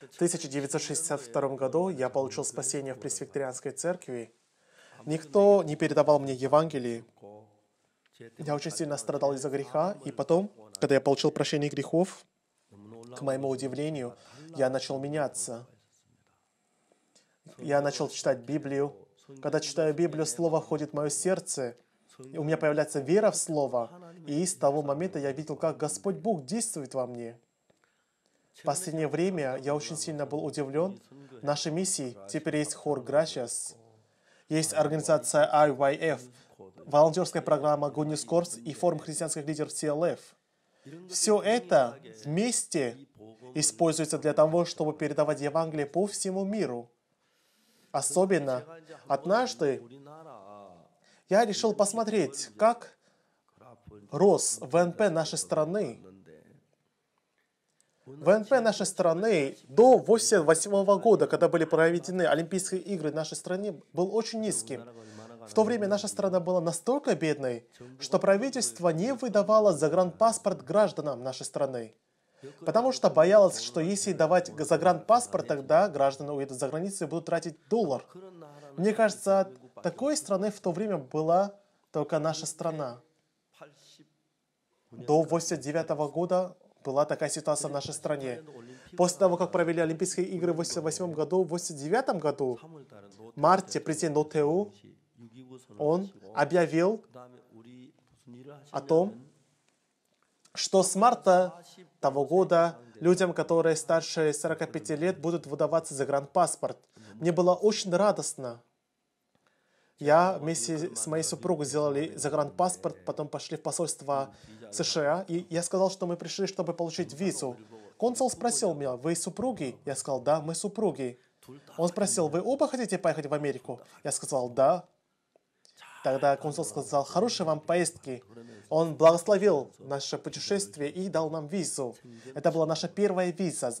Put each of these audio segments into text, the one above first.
В 1962 году я получил спасение в пресвитерианской церкви. Никто не передавал мне Евангелие. Я очень сильно страдал из-за греха, и потом, когда я получил прощение грехов, к моему удивлению, я начал меняться. Я начал читать Библию. Когда читаю Библию, Слово входит в мое сердце. И у меня появляется вера в Слово. И с того момента я видел, как Господь Бог действует во мне. В последнее время я очень сильно был удивлен. В нашей миссии теперь есть хор Gracias. Есть организация IYF, волонтерская программа Goodness Corps и форум христианских лидеров CLF. Все это вместе используется для того, чтобы передавать Евангелие по всему миру. Особенно однажды я решил посмотреть, как рос ВНП нашей страны. ВНП нашей страны до 1988 года, когда были проведены Олимпийские игры в нашей стране, был очень низким. В то время наша страна была настолько бедной, что правительство не выдавало загранпаспорт гражданам нашей страны. Потому что боялось, что если давать загранпаспорт, тогда граждане уедут за границу и будут тратить доллар. Мне кажется, такой страны в то время была только наша страна. До 89 -го года была такая ситуация в нашей стране. После того, как провели Олимпийские игры в 88 году, в 89 году, в марте президент Нотеу, он объявил о том, что с марта того года людям, которые старше 45 лет, будут выдаваться загранпаспорт. Мне было очень радостно. Я вместе с моей супругой сделали загранпаспорт, потом пошли в посольство США, и я сказал, что мы пришли, чтобы получить визу. Консул спросил меня, вы супруги? Я сказал, да, мы супруги. Он спросил, вы оба хотите поехать в Америку? Я сказал, да. Тогда консул сказал, хорошей вам поездки. Он благословил наше путешествие и дал нам визу. Это была наша первая виза.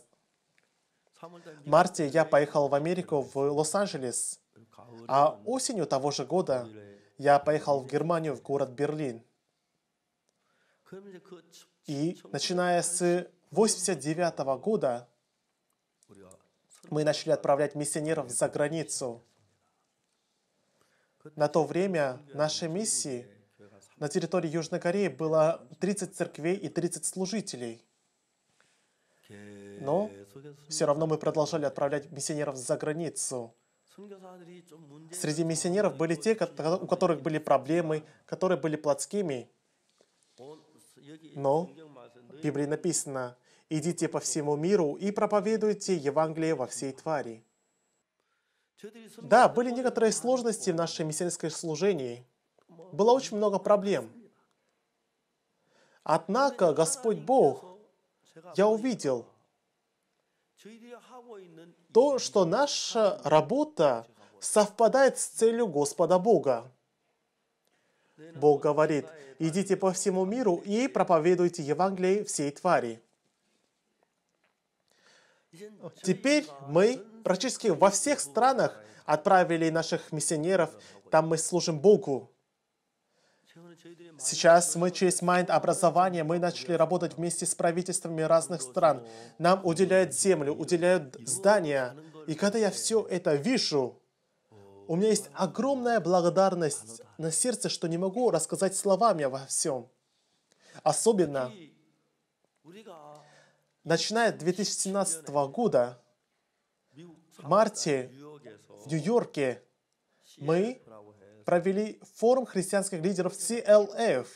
В марте я поехал в Америку, в Лос-Анджелес. А осенью того же года я поехал в Германию, в город Берлин. И начиная с 89 года мы начали отправлять миссионеров за границу. На то время нашей миссии на территории Южной Кореи было 30 церквей и 30 служителей. Но все равно мы продолжали отправлять миссионеров за границу. Среди миссионеров были те, у которых были проблемы, которые были плотскими. Но в Библии написано, «Идите по всему миру и проповедуйте Евангелие во всей твари». Да, были некоторые сложности в нашей миссионерской служении. Было очень много проблем. Однако Господь Бог, я увидел то, что наша работа совпадает с целью Господа Бога. Бог говорит, идите по всему миру и проповедуйте Евангелие всей твари. Теперь мы практически во всех странах отправили наших миссионеров, там мы служим Богу. Сейчас мы через Майнд образование мы начали работать вместе с правительствами разных стран. Нам уделяют землю, уделяют здания. И когда я все это вижу, у меня есть огромная благодарность на сердце, что не могу рассказать словами во всем. Особенно, начиная с 2017 года, в марте в Нью-Йорке мы провели форум христианских лидеров CLF.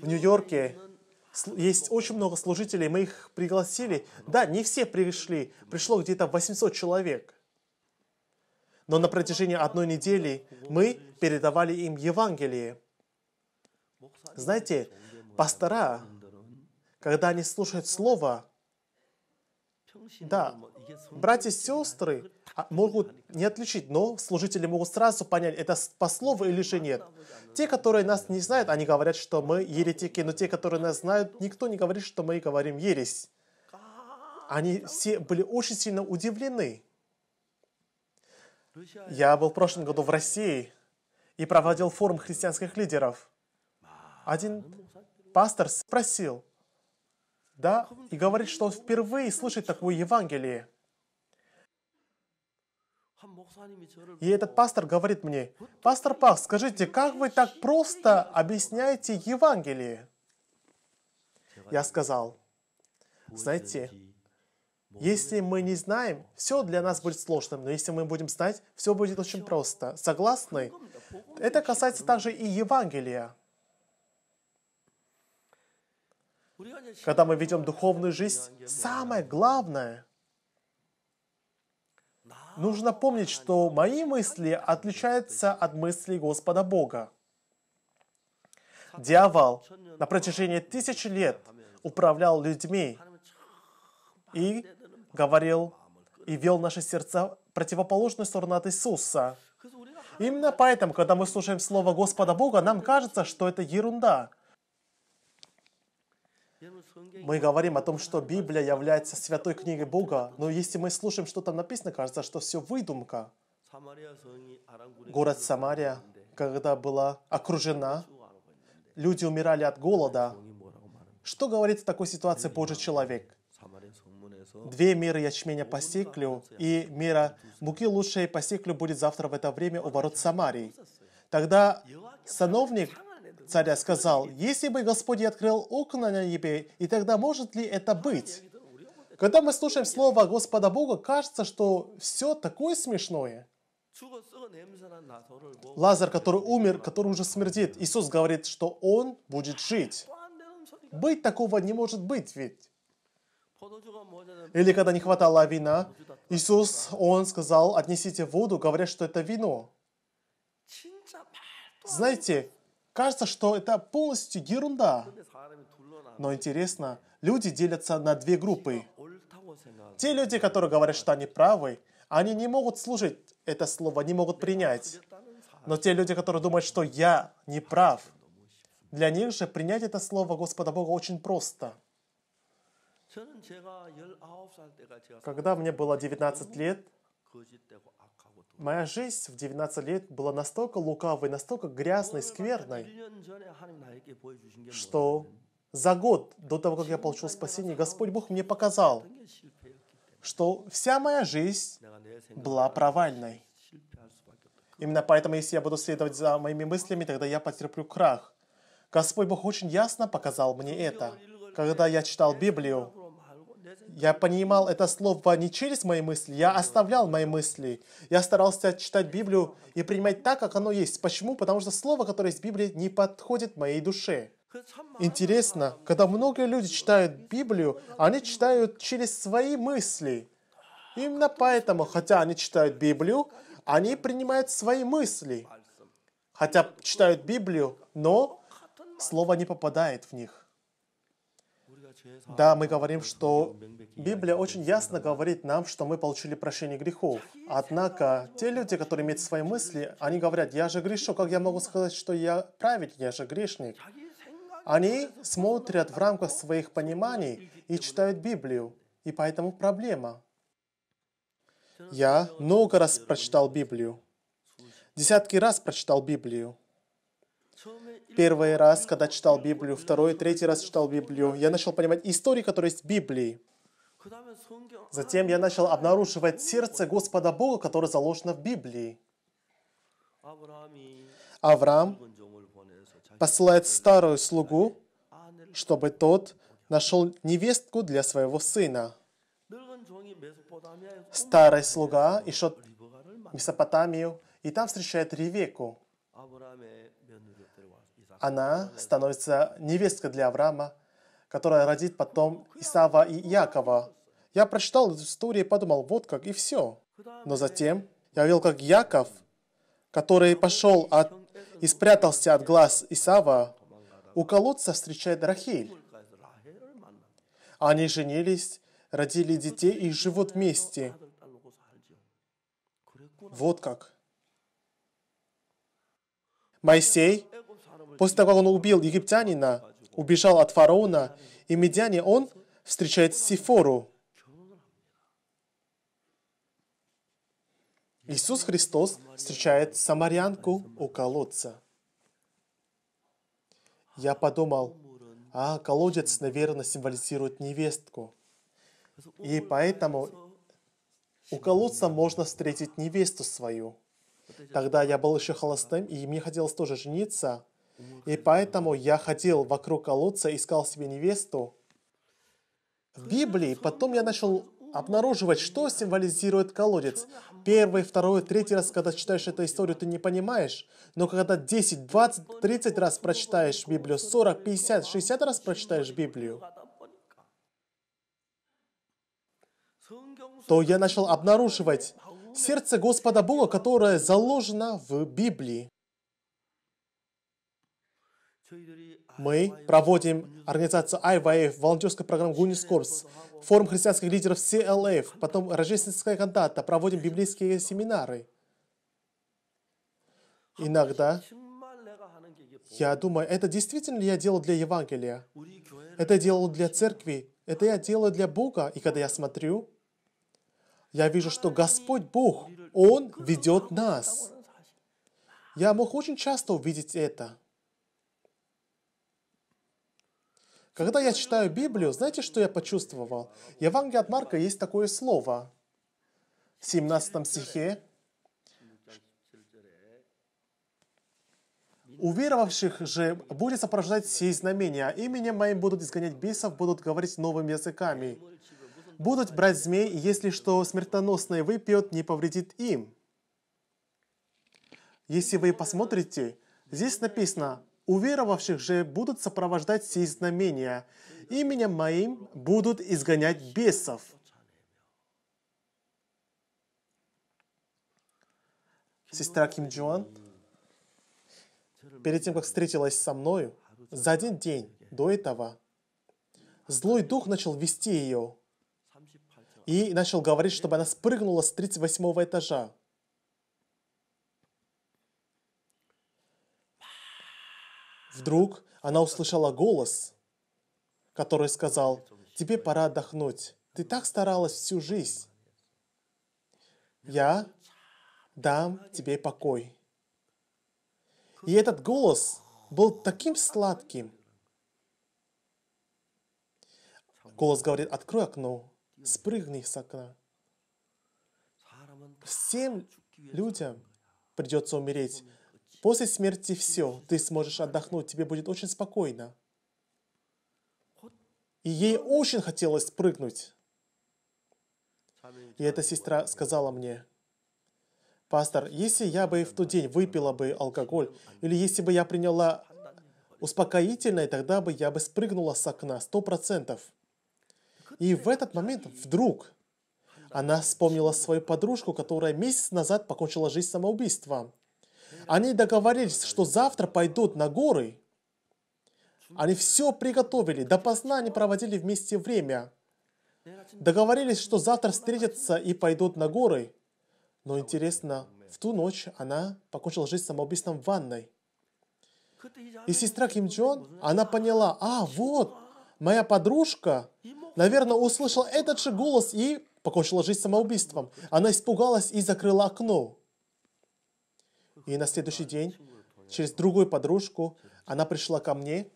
В Нью-Йорке есть очень много служителей, мы их пригласили. Да, не все пришли, пришло где-то 800 человек. Но на протяжении одной недели мы передавали им Евангелие. Знаете, пастора, когда они слушают Слово, да, братья и сестры, а, могут не отличить, но служители могут сразу понять, это по слову или же нет. Ну, те, которые нас не знают, они говорят, что мы еретики, но те, которые нас знают, никто не говорит, что мы говорим ересь. Они все были очень сильно удивлены. Я был в прошлом году в России и проводил форум христианских лидеров. А, Один ну, ну, пастор спросил, да, и говорит, что он впервые слышит такое Евангелие. И этот пастор говорит мне, «Пастор Пах, скажите, как вы так просто объясняете Евангелие?» Я сказал, «Знаете, если мы не знаем, все для нас будет сложным, но если мы будем знать, все будет очень просто. Согласны? Это касается также и Евангелия. Когда мы ведем духовную жизнь, самое главное Нужно помнить, что мои мысли отличаются от мыслей Господа Бога. Дьявол на протяжении тысяч лет управлял людьми и говорил и вел наши сердца в противоположную сторону от Иисуса. Именно поэтому, когда мы слушаем Слово Господа Бога, нам кажется, что это ерунда – мы говорим о том, что Библия является святой книгой Бога, но если мы слушаем, что там написано, кажется, что все выдумка. Город Самария, когда была окружена, люди умирали от голода. Что говорит в такой ситуации Божий человек? Две меры ячменя посеклю, и мера муки лучшей посеклю будет завтра в это время у ворот Самарии. Тогда сановник царя сказал, «Если бы Господь открыл окна на небе, и тогда может ли это быть?» Когда мы слушаем слово Господа Бога, кажется, что все такое смешное. Лазар, который умер, который уже смердит, Иисус говорит, что он будет жить. Быть такого не может быть ведь. Или когда не хватало вина, Иисус, Он сказал, отнесите воду, говоря, что это вино. Знаете, Кажется, что это полностью ерунда. Но интересно, люди делятся на две группы. Те люди, которые говорят, что они правы, они не могут служить это слово, не могут принять. Но те люди, которые думают, что я не прав, для них же принять это слово Господа Бога очень просто. Когда мне было 19 лет, Моя жизнь в 19 лет была настолько лукавой, настолько грязной, скверной, что за год до того, как я получил спасение, Господь Бог мне показал, что вся моя жизнь была провальной. Именно поэтому, если я буду следовать за моими мыслями, тогда я потерплю крах. Господь Бог очень ясно показал мне это. Когда я «Э, читал Библию, я понимал это слово не через мои мысли, я оставлял мои мысли. Я старался читать Библию и принимать так, как оно есть. Почему? Потому что слово, которое есть в Библии, не подходит моей душе. Интересно, когда многие люди читают Библию, они читают через свои мысли. Именно поэтому, хотя они читают Библию, они принимают свои мысли. Хотя читают Библию, но слово не попадает в них. Да, мы говорим, что Библия очень ясно говорит нам, что мы получили прощение грехов. Однако те люди, которые имеют свои мысли, они говорят, я же грешу, как я могу сказать, что я праведник, я же грешник. Они смотрят в рамках своих пониманий и читают Библию, и поэтому проблема. Я много раз прочитал Библию, десятки раз прочитал Библию, первый раз, когда читал Библию, второй, третий раз читал Библию, я начал понимать истории, которые есть в Библии. Затем я начал обнаруживать сердце Господа Бога, которое заложено в Библии. Авраам посылает старую слугу, чтобы тот нашел невестку для своего сына. Старый слуга еще Месопотамию, и там встречает Ревеку. Она становится невесткой для Авраама, которая родит потом Исава и Якова. Я прочитал эту историю и подумал, вот как, и все. Но затем я увидел, как Яков, который пошел от, и спрятался от глаз Исава, у колодца встречает Рахиль. Они женились, родили детей и живут вместе. Вот как. Моисей После того, как он убил египтянина, убежал от фараона и медяне, он встречает Сифору. Иисус Христос встречает самарянку у колодца. Я подумал, а колодец, наверное, символизирует невестку. И поэтому у колодца можно встретить невесту свою. Тогда я был еще холостым, и мне хотелось тоже жениться – и поэтому я ходил вокруг колодца, искал себе невесту. В Библии потом я начал обнаруживать, что символизирует колодец. Первый, второй, третий раз, когда читаешь эту историю, ты не понимаешь. Но когда 10, 20, 30 раз прочитаешь Библию, 40, 50, 60 раз прочитаешь Библию, то я начал обнаруживать сердце Господа Бога, которое заложено в Библии мы проводим организацию IYF, волонтерскую программу Гунис Корс, форум христианских лидеров CLF, потом рождественская кантата, проводим библейские семинары. Иногда я думаю, это действительно я делал для Евангелия. Это я делал для церкви. Это я делаю для Бога. И когда я смотрю, я вижу, что Господь Бог, Он ведет нас. Я мог очень часто увидеть это. Когда я читаю Библию, знаете, что я почувствовал? в Евангелие от Марка есть такое слово. В 17 стихе Уверовавших же будет сопровождать сей знамения. А именем моим будут изгонять бесов, будут говорить новыми языками. Будут брать змей, и если что смертоносное выпьет, не повредит им. Если вы посмотрите, здесь написано, Уверовавших же будут сопровождать сей знамения. Именем моим будут изгонять бесов. Сестра Ким Джоан, перед тем, как встретилась со мною, за один день до этого, злой дух начал вести ее и начал говорить, чтобы она спрыгнула с 38 этажа. Вдруг она услышала голос, который сказал, «Тебе пора отдохнуть. Ты так старалась всю жизнь. Я дам тебе покой». И этот голос был таким сладким. Голос говорит, открой окно, спрыгни с окна. Всем людям придется умереть, После смерти все, ты сможешь отдохнуть, тебе будет очень спокойно. И ей очень хотелось прыгнуть. И эта сестра сказала мне, «Пастор, если я бы в тот день выпила бы алкоголь, или если бы я приняла успокоительное, тогда бы я бы спрыгнула с окна, сто процентов». И в этот момент вдруг она вспомнила свою подружку, которая месяц назад покончила жизнь самоубийством. Они договорились, что завтра пойдут на горы. Они все приготовили, допоздна они проводили вместе время. Договорились, что завтра встретятся и пойдут на горы. Но интересно, в ту ночь она покончила жизнь самоубийством в ванной. И сестра Ким Джон, она поняла, а вот, моя подружка, наверное, услышала этот же голос и покончила жизнь самоубийством. Она испугалась и закрыла окно. И на следующий день, через другую подружку, она пришла ко мне.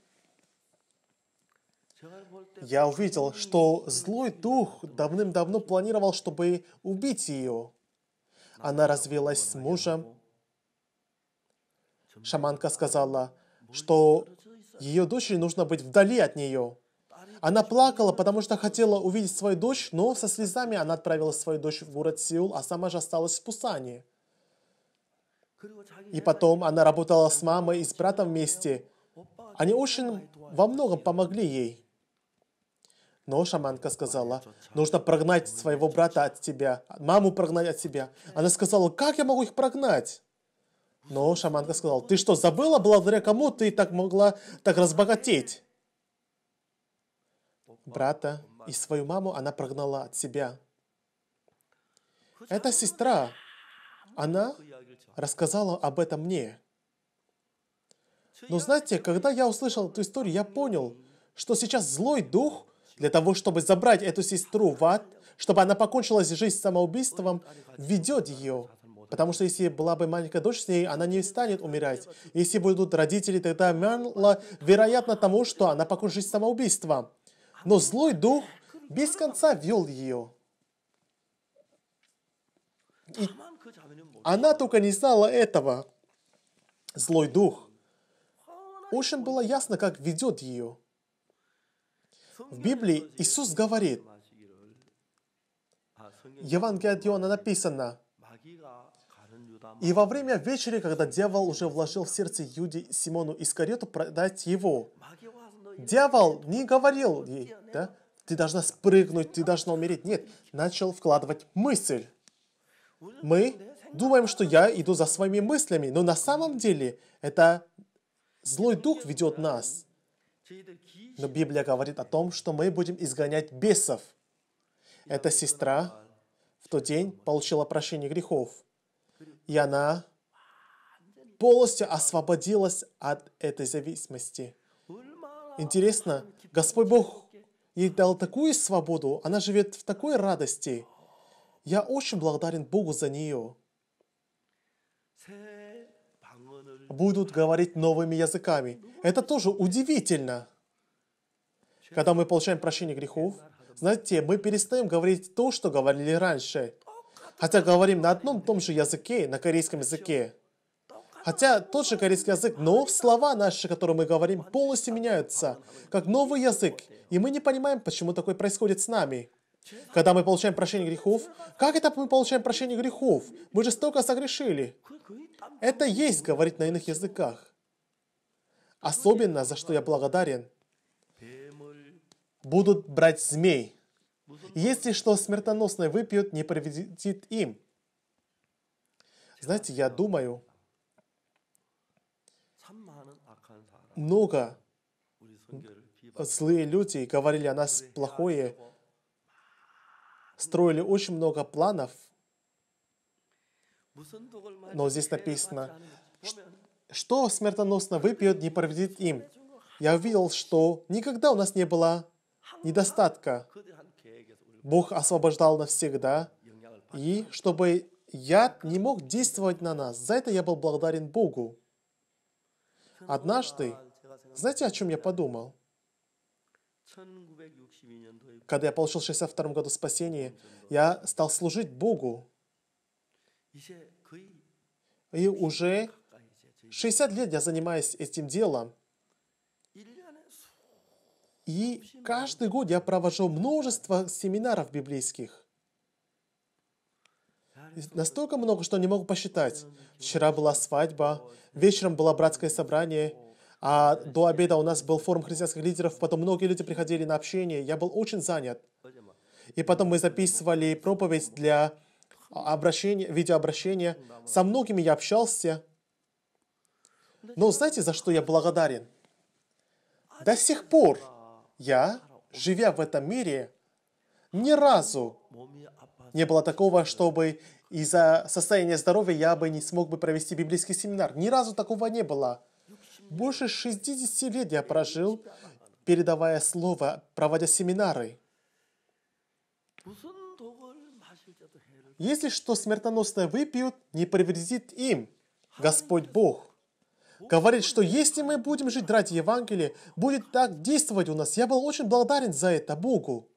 Я увидел, что злой дух давным-давно планировал, чтобы убить ее. Она развелась с мужем. Шаманка сказала, что ее дочери нужно быть вдали от нее. Она плакала, потому что хотела увидеть свою дочь, но со слезами она отправила свою дочь в город Сеул, а сама же осталась в Пусане. И потом она работала с мамой и с братом вместе. Они очень во многом помогли ей. Но шаманка сказала, нужно прогнать своего брата от тебя, маму прогнать от тебя. Она сказала, как я могу их прогнать? Но шаманка сказала, ты что, забыла, благодаря кому ты так могла так разбогатеть? Брата и свою маму она прогнала от себя. Эта сестра, она рассказала об этом мне. Но знаете, когда я услышал эту историю, я понял, что сейчас злой дух для того, чтобы забрать эту сестру в ад, чтобы она покончила жизнь самоубийством, ведет ее. Потому что если была бы маленькая дочь с ней, она не станет умирать. Если будут родители, тогда Мерла вероятно тому, что она покончит жизнь самоубийством. Но злой дух без конца вел ее. И она только не знала этого. Злой дух. Очень было ясно, как ведет ее. В Библии Иисус говорит, Евангелие от Иоанна написано, «И во время вечери, когда дьявол уже вложил в сердце Юде Симону Искарету продать его, дьявол не говорил ей, да, ты должна спрыгнуть, ты должна умереть. Нет, начал вкладывать мысль. Мы думаем, что я иду за своими мыслями, но на самом деле это злой дух ведет нас. Но Библия говорит о том, что мы будем изгонять бесов. Эта сестра в тот день получила прощение грехов. И она полностью освободилась от этой зависимости. Интересно, Господь Бог ей дал такую свободу, она живет в такой радости. Я очень благодарен Богу за нее будут говорить новыми языками. Это тоже удивительно. Когда мы получаем прощение грехов, знаете, мы перестаем говорить то, что говорили раньше. Хотя говорим на одном том же языке, на корейском языке. Хотя тот же корейский язык, но слова наши, которые мы говорим, полностью меняются, как новый язык. И мы не понимаем, почему такое происходит с нами. Когда мы получаем прощение грехов, как это мы получаем прощение грехов? Мы же столько согрешили. Это есть говорить на иных языках. Особенно, за что я благодарен, будут брать змей. Если что смертоносное выпьют, не приведет им. Знаете, я думаю, много злые люди говорили о нас плохое, строили очень много планов, но здесь написано, что смертоносно выпьет, не повредит им. Я увидел, что никогда у нас не было недостатка. Бог освобождал навсегда, и чтобы яд не мог действовать на нас. За это я был благодарен Богу. Однажды, знаете, о чем я подумал? Когда я получил в 62 году спасения, я стал служить Богу. И уже 60 лет я занимаюсь этим делом. И каждый год я провожу множество семинаров библейских. Настолько много, что не могу посчитать. Вчера была свадьба, вечером было братское собрание – а до обеда у нас был форум христианских лидеров, потом многие люди приходили на общение. Я был очень занят. И потом мы записывали проповедь для обращения, видеообращения. Со многими я общался. Но знаете, за что я благодарен? До сих пор я, живя в этом мире, ни разу не было такого, чтобы из-за состояния здоровья я бы не смог бы провести библейский семинар. Ни разу такого не было. Больше 60 лет я прожил, передавая слово, проводя семинары. Если что смертоносное выпьют, не повредит им Господь Бог. Говорит, что если мы будем жить ради Евангелия, будет так действовать у нас. Я был очень благодарен за это Богу.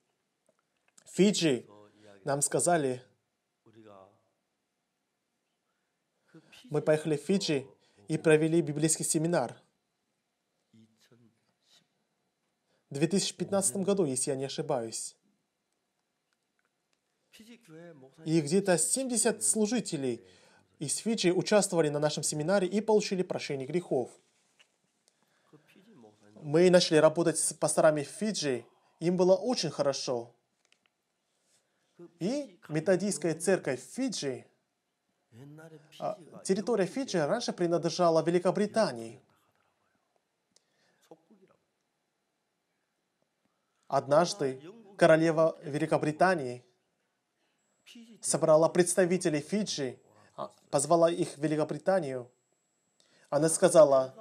Фиджи нам сказали, мы поехали в Фиджи и провели библейский семинар. 2015 году, если я не ошибаюсь. И где-то 70 служителей из Фиджи участвовали на нашем семинаре и получили прощение грехов. Мы начали работать с пасторами в Фиджи, им было очень хорошо. И методистская церковь Фиджи, а, территория Фиджи раньше принадлежала Великобритании. Однажды королева Великобритании собрала представителей Фиджи, а, позвала их в Великобританию. Она сказала,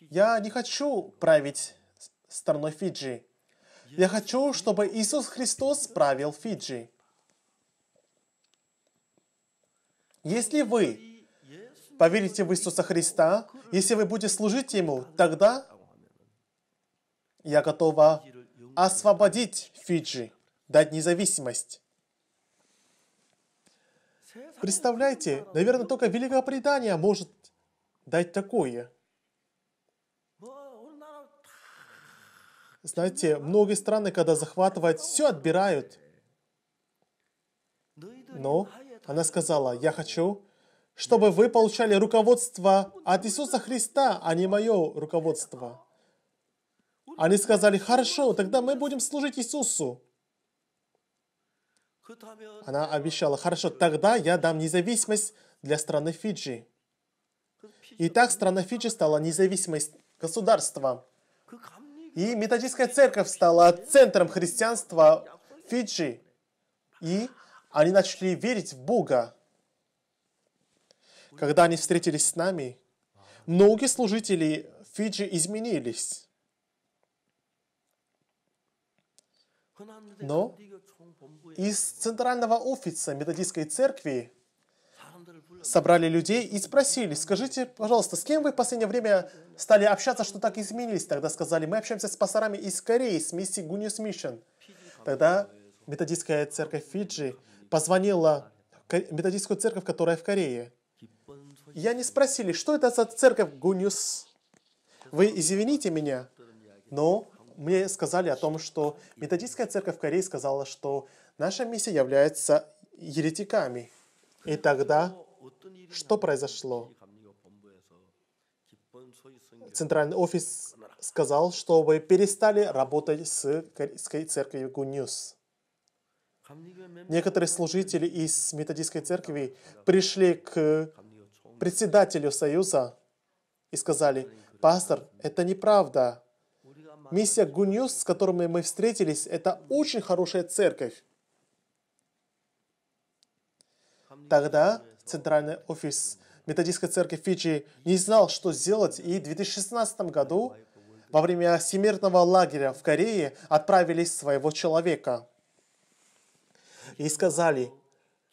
«Я не хочу править страной Фиджи. Я хочу, чтобы Иисус Христос правил Фиджи». Если вы поверите в Иисуса Христа, если вы будете служить Ему, тогда я готова освободить Фиджи, дать независимость. Представляете, наверное, только Великое Великобритания может дать такое. Знаете, многие страны, когда захватывают, все отбирают. Но она сказала, я хочу, чтобы вы получали руководство от Иисуса Христа, а не мое руководство. Они сказали, хорошо, тогда мы будем служить Иисусу. Она обещала, хорошо, тогда я дам независимость для страны Фиджи. И так страна Фиджи стала независимой государством. И методистская церковь стала центром христианства Фиджи. И они начали верить в Бога. Когда они встретились с нами, многие служители Фиджи изменились. Но из центрального офиса методистской церкви собрали людей и спросили, скажите, пожалуйста, с кем вы в последнее время стали общаться, что так изменились? Тогда сказали, мы общаемся с пасторами из Кореи, с миссией Гуниус Мишен. Тогда методистская церковь Фиджи позвонила методистскую церковь, которая в Корее. И они спросили, что это за церковь Гуниус? Вы извините меня, но мне сказали о том, что методистская церковь Кореи сказала, что наша миссия является еретиками. И тогда что произошло? Центральный офис сказал, чтобы перестали работать с корейской церковью Гунюс. Некоторые служители из методистской церкви пришли к председателю союза и сказали, пастор, это неправда. Миссия Гуньюс, с которыми мы встретились, это очень хорошая церковь. Тогда центральный офис Методистской церкви Фиджи не знал, что сделать, и в 2016 году во время всемирного лагеря в Корее отправились своего человека. И сказали,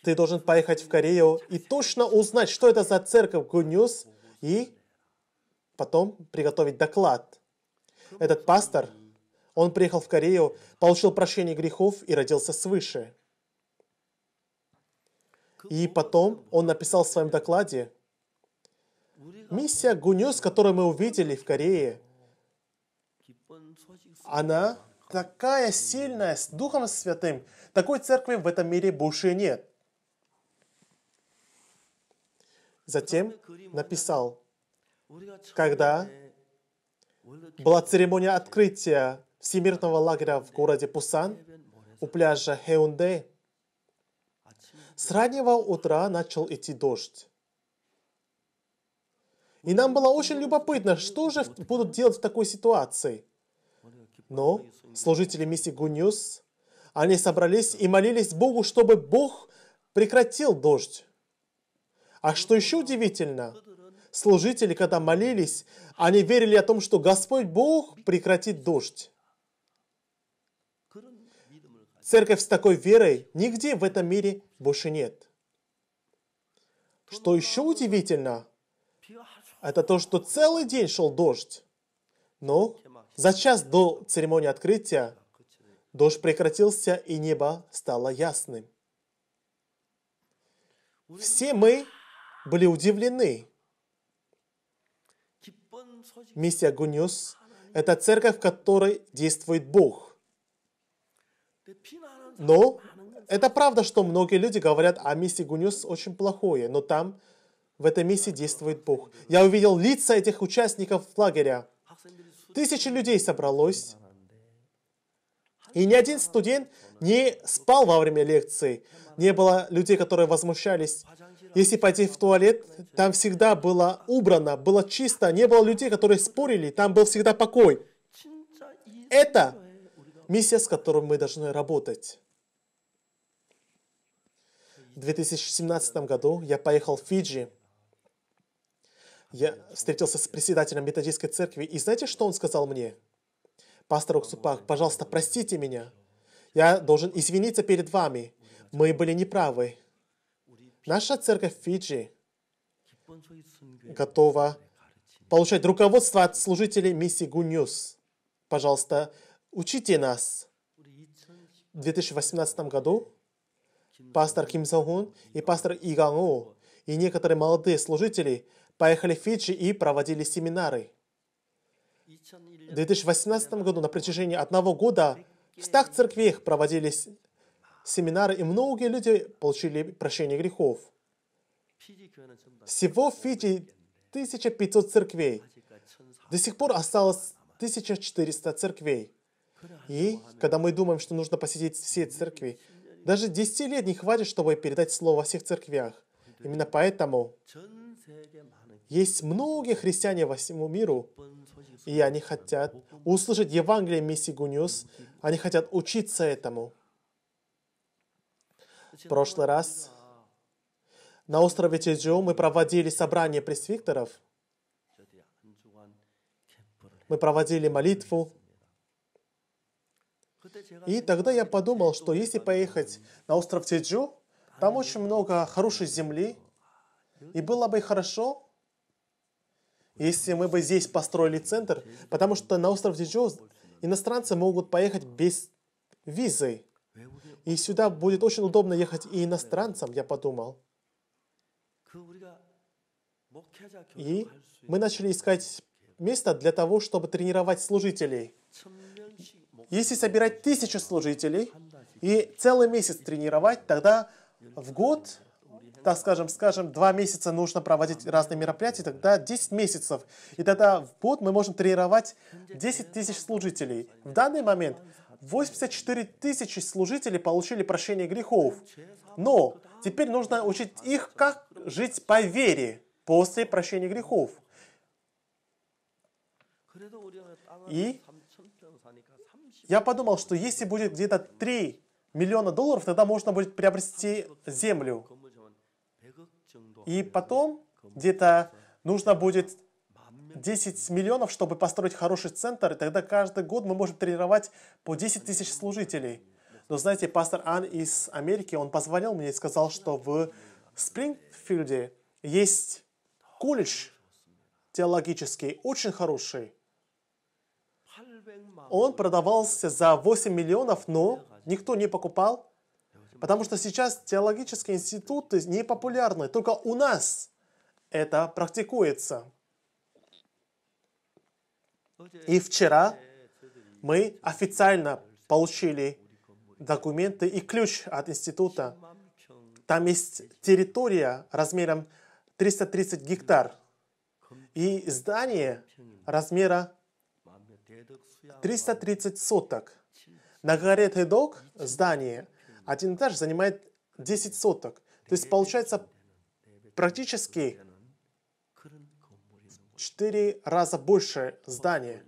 ты должен поехать в Корею и точно узнать, что это за церковь Гуньюс, и потом приготовить доклад – этот пастор, он приехал в Корею, получил прощение грехов и родился свыше. И потом он написал в своем докладе, миссия Гунёс, которую мы увидели в Корее, она такая сильная, с Духом Святым. Такой церкви в этом мире больше нет. Затем написал, когда была церемония открытия всемирного лагеря в городе Пусан у пляжа Хеунде. С раннего утра начал идти дождь. И нам было очень любопытно, что же будут делать в такой ситуации. Но служители миссии Гуньюс, они собрались и молились Богу, чтобы Бог прекратил дождь. А что еще удивительно, служители, когда молились, они верили о том, что Господь Бог прекратит дождь. Церковь с такой верой нигде в этом мире больше нет. Что еще удивительно, это то, что целый день шел дождь. Но за час до церемонии открытия дождь прекратился, и небо стало ясным. Все мы были удивлены миссия Гуниус – это церковь, в которой действует Бог. Но это правда, что многие люди говорят о «А миссии Гуниус очень плохое, но там в этой миссии действует Бог. Я увидел лица этих участников лагеря. Тысячи людей собралось, и ни один студент не спал во время лекции. Не было людей, которые возмущались если пойти в туалет, там всегда было убрано, было чисто, не было людей, которые спорили, там был всегда покой. Это миссия, с которой мы должны работать. В 2017 году я поехал в Фиджи. Я встретился с председателем методистской церкви. И знаете, что он сказал мне? Пастор Уксупак, пожалуйста, простите меня. Я должен извиниться перед вами. Мы были неправы. Наша церковь Фиджи готова получать руководство от служителей миссии Гуньюс. Пожалуйста, учите нас. В 2018 году пастор Ким Сонгун и пастор Иганго и некоторые молодые служители поехали в Фиджи и проводили семинары. В 2018 году на протяжении одного года в 100 церквях проводились семинары, и многие люди получили прощение грехов. Всего в Фиджи 1500 церквей. До сих пор осталось 1400 церквей. И когда мы думаем, что нужно посетить все церкви, даже 10 лет не хватит, чтобы передать слово во всех церквях. Именно поэтому есть многие христиане во всему миру, и они хотят услышать Евангелие Миссии Гуниус, они хотят учиться этому. В прошлый ну, раз на острове Чеджу мы проводили собрание пресвикторов. Мы проводили молитву. И тогда я подумал, что если поехать на остров Чеджу, там очень много хорошей земли, и было бы хорошо, если мы бы здесь построили центр, потому что на остров Джоз иностранцы могут поехать без визы. И сюда будет очень удобно ехать и иностранцам, я подумал. И мы начали искать место для того, чтобы тренировать служителей. Если собирать тысячу служителей и целый месяц тренировать, тогда в год, так скажем, скажем, два месяца нужно проводить разные мероприятия, тогда 10 месяцев. И тогда в год мы можем тренировать 10 тысяч служителей. В данный момент 84 тысячи служителей получили прощение грехов. Но теперь нужно учить их, как жить по вере после прощения грехов. И я подумал, что если будет где-то 3 миллиона долларов, тогда можно будет приобрести землю. И потом где-то нужно будет 10 миллионов, чтобы построить хороший центр, и тогда каждый год мы можем тренировать по 10 тысяч служителей. Но знаете, пастор Ан из Америки, он позвонил мне и сказал, что в Спрингфилде есть колледж теологический, очень хороший. Он продавался за 8 миллионов, но никто не покупал, потому что сейчас теологические институты не популярны, только у нас это практикуется. И вчера мы официально получили документы и ключ от института. Там есть территория размером 330 гектар и здание размера 330 соток. На горе Тедок здание один этаж занимает 10 соток. То есть получается практически четыре раза больше здание.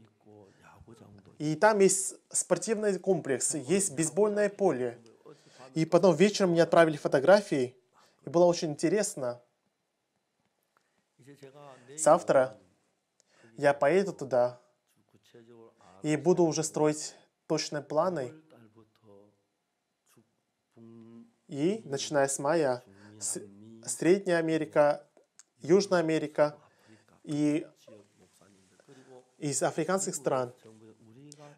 И там есть спортивный комплекс, есть бейсбольное поле. И потом вечером мне отправили фотографии, и было очень интересно. Завтра я поеду туда и буду уже строить точные планы. И, начиная с мая, Средняя Америка, Южная Америка – и из африканских стран.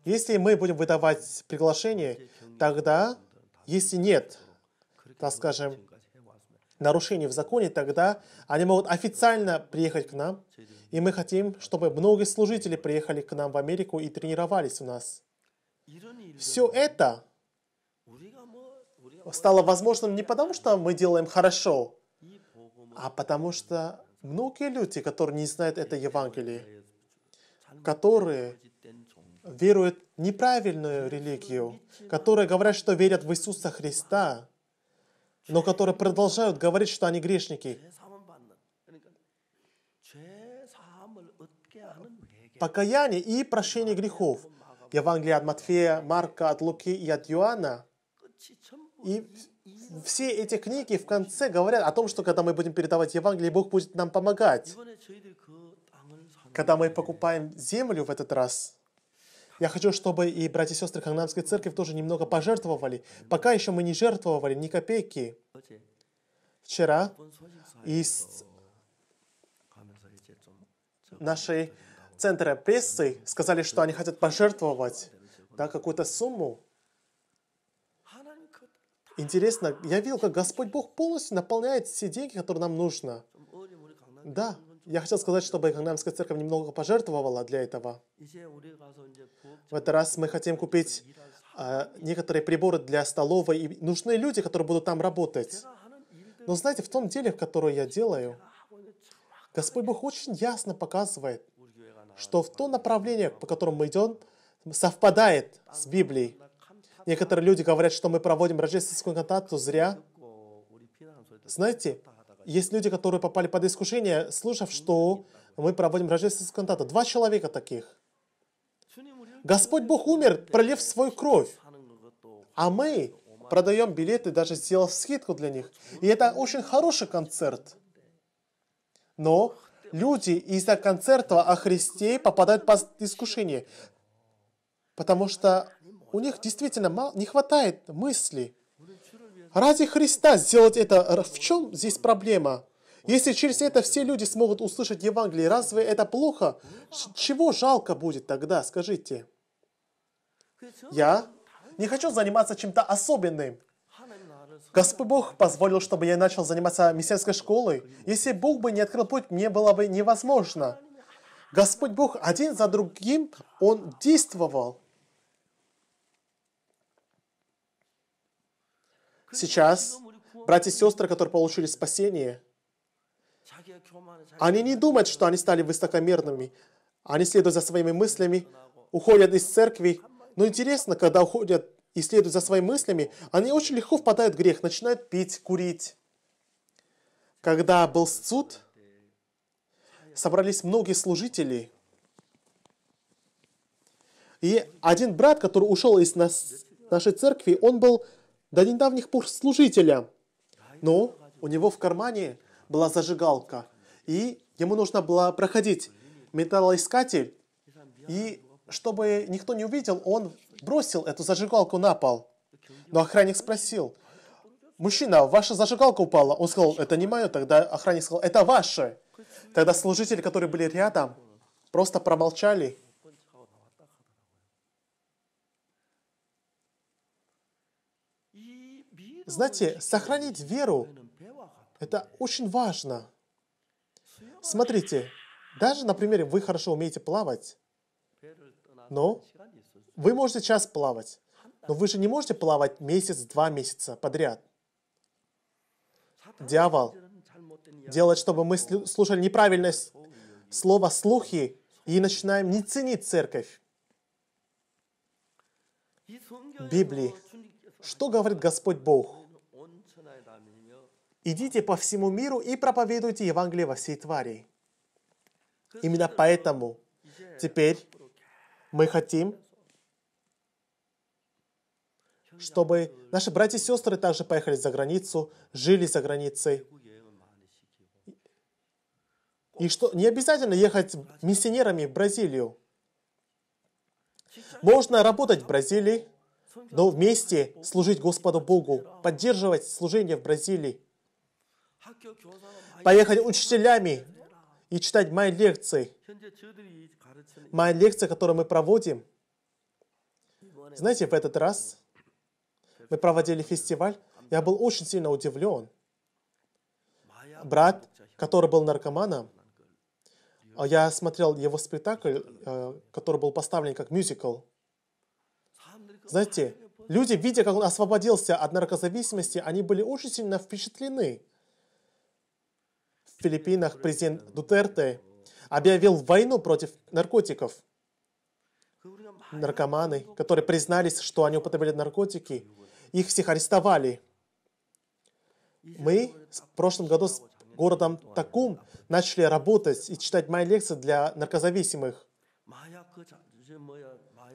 Если мы будем выдавать приглашение, тогда, если нет, так скажем, нарушений в законе, тогда они могут официально приехать к нам. И мы хотим, чтобы многие служители приехали к нам в Америку и тренировались у нас. Все это стало возможным не потому, что мы делаем хорошо, а потому что Многие люди, которые не знают это э, Евангелие, э, которые э, веруют в неправильную религию, которые говорят, что верят в Иисуса Христа, но которые продолжают говорить, что они грешники. Покаяние и прощение грехов. Евангелие от Матфея, Марка, от Луки и от Иоанна. И все эти книги в конце говорят о том, что когда мы будем передавать Евангелие, Бог будет нам помогать. Когда мы покупаем землю в этот раз, я хочу, чтобы и братья и сестры Хангнамской церкви тоже немного пожертвовали. Пока еще мы не жертвовали ни копейки. Вчера из нашей центра прессы сказали, что они хотят пожертвовать да, какую-то сумму Интересно, я видел, как Господь Бог полностью наполняет все деньги, которые нам нужно. Да, я хотел сказать, чтобы Гангнамская церковь немного пожертвовала для этого. В этот раз мы хотим купить э, некоторые приборы для столовой, и нужны люди, которые будут там работать. Но знаете, в том деле, в которое я делаю, Господь Бог очень ясно показывает, что в то направление, по которому мы идем, совпадает с Библией. Некоторые люди говорят, что мы проводим рождественскую кантату зря. Знаете, есть люди, которые попали под искушение, слушав, что мы проводим рождественскую кантату. Два человека таких. Господь Бог умер, пролив свою кровь. А мы продаем билеты, даже сделав скидку для них. И это очень хороший концерт. Но люди из-за концерта о Христе попадают под искушение, потому что у них действительно мало, не хватает мысли. Ради Христа сделать это, в чем здесь проблема? Если через это все люди смогут услышать Евангелие, разве это плохо? Чего жалко будет тогда, скажите? Я не хочу заниматься чем-то особенным. Господь Бог позволил, чтобы я начал заниматься миссионерской школой. Если Бог бы не открыл путь, мне было бы невозможно. Господь Бог один за другим, Он действовал. сейчас братья и сестры, которые получили спасение, они не думают, что они стали высокомерными. Они следуют за своими мыслями, уходят из церкви. Но интересно, когда уходят и следуют за своими мыслями, они очень легко впадают в грех, начинают пить, курить. Когда был суд, собрались многие служители. И один брат, который ушел из нас, нашей церкви, он был до недавних пор служителя. Но у него в кармане была зажигалка, и ему нужно было проходить металлоискатель, и чтобы никто не увидел, он бросил эту зажигалку на пол. Но охранник спросил, «Мужчина, ваша зажигалка упала». Он сказал, «Это не мое». Тогда охранник сказал, «Это ваше». Тогда служители, которые были рядом, просто промолчали Знаете, сохранить веру – это очень важно. Смотрите, даже, например, вы хорошо умеете плавать, но вы можете час плавать, но вы же не можете плавать месяц-два месяца подряд. Дьявол делает, чтобы мы слушали неправильность слова «слухи» и начинаем не ценить церковь. Библии что говорит Господь Бог? Идите по всему миру и проповедуйте Евангелие во всей твари. Именно поэтому теперь мы хотим, чтобы наши братья и сестры также поехали за границу, жили за границей. И что не обязательно ехать миссионерами в Бразилию. Можно работать в Бразилии, но вместе служить Господу Богу, поддерживать служение в Бразилии, поехать учителями и читать мои лекции. Мои лекции, которые мы проводим. Знаете, в этот раз мы проводили фестиваль, я был очень сильно удивлен. Брат, который был наркоманом, а я смотрел его спектакль, э, который был поставлен как мюзикл. Знаете, люди, видя, как он освободился от наркозависимости, они были очень сильно впечатлены. В Филиппинах президент Дутерте объявил войну против наркотиков. Наркоманы, которые признались, что они употребляли наркотики, их всех арестовали. Мы в прошлом году с городом Такум начали работать и читать мои лекции для наркозависимых.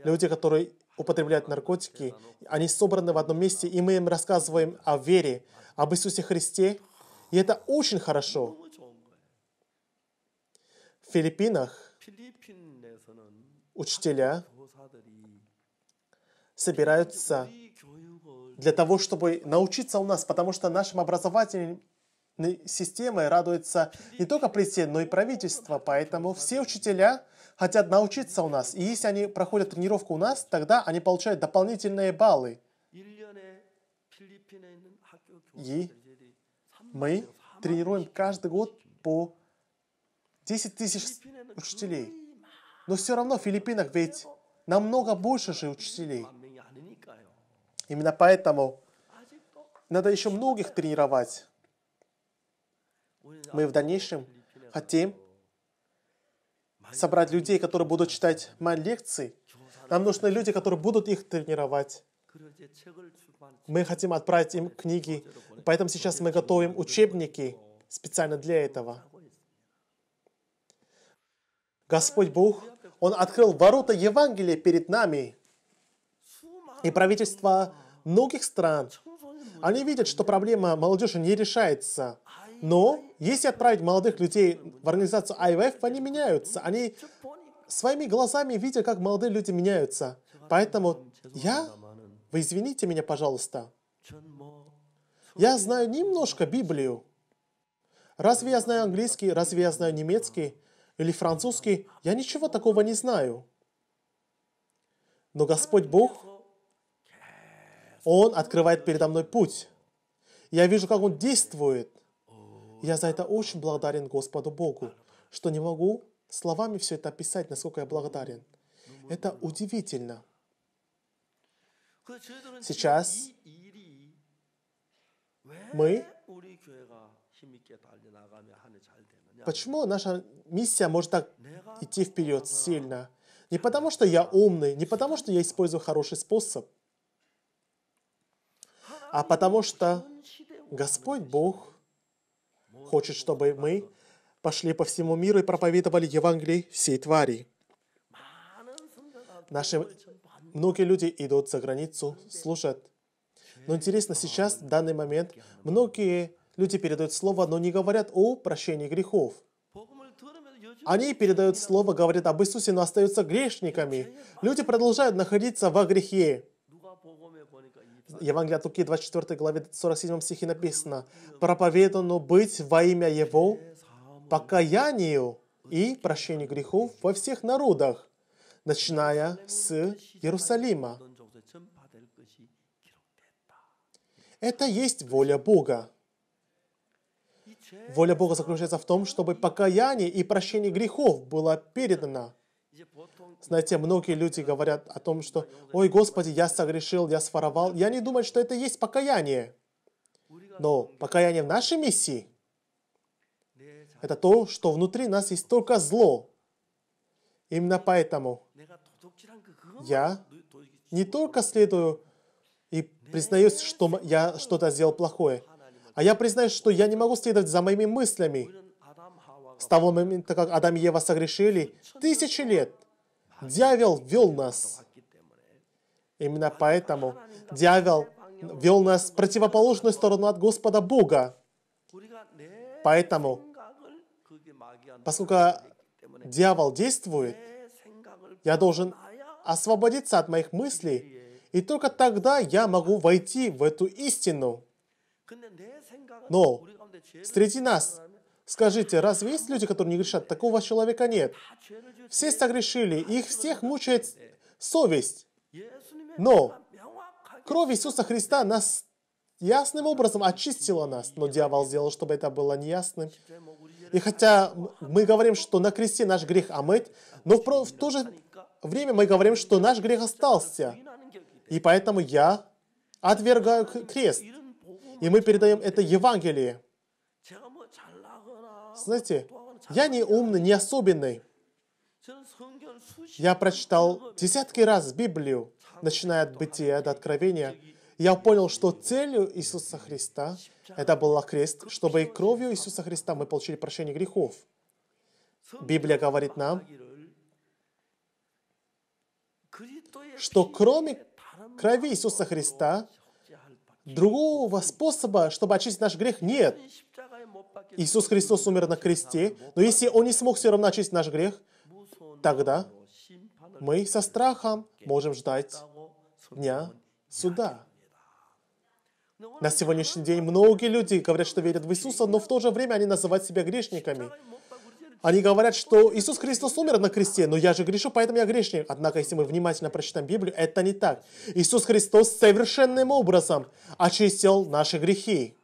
Люди, которые употребляют наркотики, они собраны в одном месте, и мы им рассказываем о вере, об Иисусе Христе, и это очень хорошо. В Филиппинах учителя собираются для того, чтобы научиться у нас, потому что нашим образовательной системой радуется не только президент, но и правительство. Поэтому все учителя хотят научиться у нас. И если они проходят тренировку у нас, тогда они получают дополнительные баллы. И мы тренируем каждый год по 10 тысяч ну, учителей. Но все равно в Филиппинах ведь намного больше же учителей. Именно поэтому надо еще многих тренировать. Мы в дальнейшем хотим собрать людей, которые будут читать мои лекции. Нам нужны люди, которые будут их тренировать. Мы хотим отправить им книги, поэтому сейчас мы готовим учебники специально для этого. Господь Бог, Он открыл ворота Евангелия перед нами. И правительства многих стран, они видят, что проблема молодежи не решается. Но если отправить молодых людей в организацию IVF, они меняются. Они своими глазами видят, как молодые люди меняются. Поэтому я... Вы извините меня, пожалуйста. Я знаю немножко Библию. Разве я знаю английский? Разве я знаю немецкий? Или французский? Я ничего такого не знаю. Но Господь Бог, Он открывает передо мной путь. Я вижу, как Он действует. Я за это очень благодарен Господу Богу, что не могу словами все это описать, насколько я благодарен. Ну, это удивительно. Сейчас мы... Почему наша миссия может так идти вперед сильно? Не потому, что я умный, не потому, что я использую хороший способ, а потому что Господь Бог хочет, чтобы мы пошли по всему миру и проповедовали Евангелие всей твари. Наши многие люди идут за границу, слушают. Но интересно, сейчас, в данный момент, многие люди передают слово, но не говорят о прощении грехов. Они передают слово, говорят об Иисусе, но остаются грешниками. Люди продолжают находиться во грехе. Евангелие от Луки, 24 главе, 47 стихе написано, «Проповедано быть во имя Его покаянию и прощению грехов во всех народах, начиная с Иерусалима». Это есть воля Бога. Воля Бога заключается в том, чтобы покаяние и прощение грехов было передано. Знаете, многие люди говорят о том, что «Ой, Господи, я согрешил, я своровал». Я не думаю, что это есть покаяние. Но покаяние в нашей миссии – это то, что внутри нас есть только зло. Именно поэтому я не только следую и признаюсь, что я что-то сделал плохое, а я признаюсь, что я не могу следовать за моими мыслями. С того момента, как Адам и Ева согрешили, тысячи лет Дьявол вел нас. Именно поэтому дьявол вел нас в противоположную сторону от Господа Бога. Поэтому, поскольку дьявол действует, я должен освободиться от моих мыслей, и только тогда я могу войти в эту истину. Но среди нас Скажите, разве есть люди, которые не грешат? Такого человека нет. Все согрешили, и их всех мучает совесть. Но кровь Иисуса Христа нас ясным образом очистила нас, но дьявол сделал, чтобы это было неясным. И хотя мы говорим, что на кресте наш грех омыт, но в то же время мы говорим, что наш грех остался. И поэтому я отвергаю крест. И мы передаем это Евангелие. Знаете, я не умный, не особенный. Я прочитал десятки раз Библию, начиная от Бытия до Откровения. Я понял, что целью Иисуса Христа это был крест, чтобы и кровью Иисуса Христа мы получили прощение грехов. Библия говорит нам, что кроме крови Иисуса Христа другого способа, чтобы очистить наш грех, нет. Иисус Христос умер на кресте, но если Он не смог все равно очистить наш грех, тогда мы со страхом можем ждать дня суда. На сегодняшний день многие люди говорят, что верят в Иисуса, но в то же время они называют себя грешниками. Они говорят, что Иисус Христос умер на кресте, но я же грешу, поэтому я грешник. Однако, если мы внимательно прочитаем Библию, это не так. Иисус Христос совершенным образом очистил наши грехи.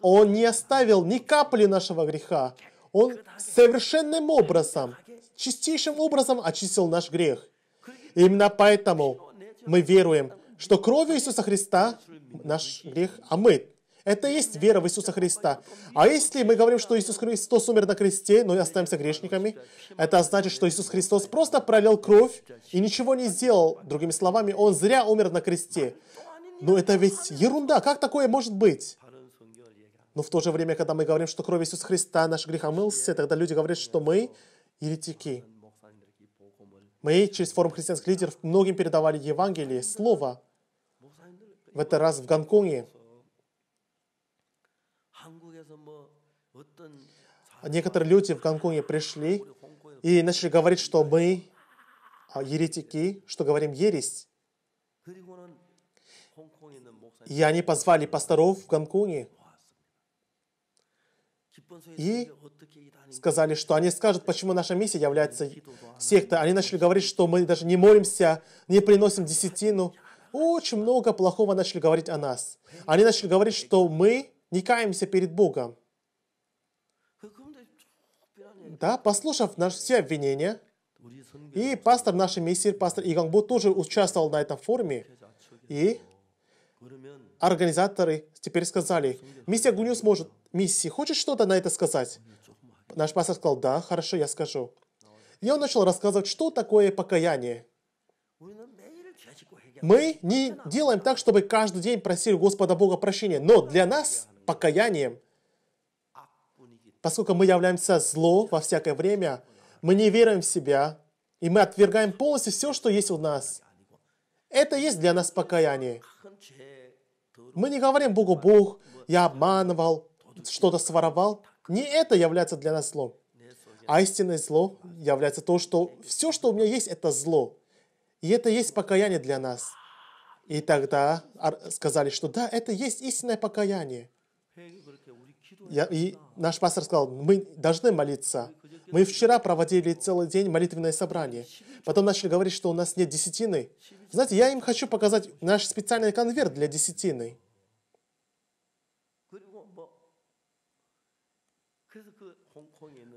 Он не оставил ни капли нашего греха. Он совершенным образом, чистейшим образом очистил наш грех. И именно поэтому мы веруем, что кровью Иисуса Христа наш грех омыт. Это есть вера в Иисуса Христа. А если мы говорим, что Иисус Христос умер на кресте, но и остаемся грешниками, это значит, что Иисус Христос просто пролил кровь и ничего не сделал. Другими словами, Он зря умер на кресте. Но это ведь ерунда. Как такое может быть? Но в то же время, когда мы говорим, что кровь Иисуса Христа наш грех омылся, а тогда люди говорят, что мы еретики. Мы через форум христианских лидеров многим передавали Евангелие, Слово. В этот раз в Гонконге некоторые люди в Гонконге пришли и начали говорить, что мы а, еретики, что говорим ересь. И они позвали пасторов в Гонконге, и сказали, что они скажут, почему наша миссия является сектой. Они начали говорить, что мы даже не молимся, не приносим десятину. Очень много плохого начали говорить о нас. Они начали говорить, что мы не каемся перед Богом. Да, послушав наши все обвинения, и пастор нашей миссии, пастор Игангбу, тоже участвовал на этом форуме. И организаторы теперь сказали, миссия Гунюс может, миссии, хочешь что-то на это сказать? Наш пастор сказал, да, хорошо, я скажу. И он начал рассказывать, что такое покаяние. Мы не делаем так, чтобы каждый день просили Господа Бога прощения, но для нас покаянием, поскольку мы являемся зло во всякое время, мы не верим в себя, и мы отвергаем полностью все, что есть у нас. Это есть для нас покаяние. Мы не говорим Богу, Бог, я обманывал, что-то своровал. Не это является для нас злом. А истинное зло является то, что все, что у меня есть, это зло. И это есть покаяние для нас. И тогда сказали, что да, это есть истинное покаяние. Я, и наш пастор сказал, мы должны молиться. Мы вчера проводили целый день молитвенное собрание. Потом начали говорить, что у нас нет десятины. Знаете, я им хочу показать наш специальный конверт для десятины.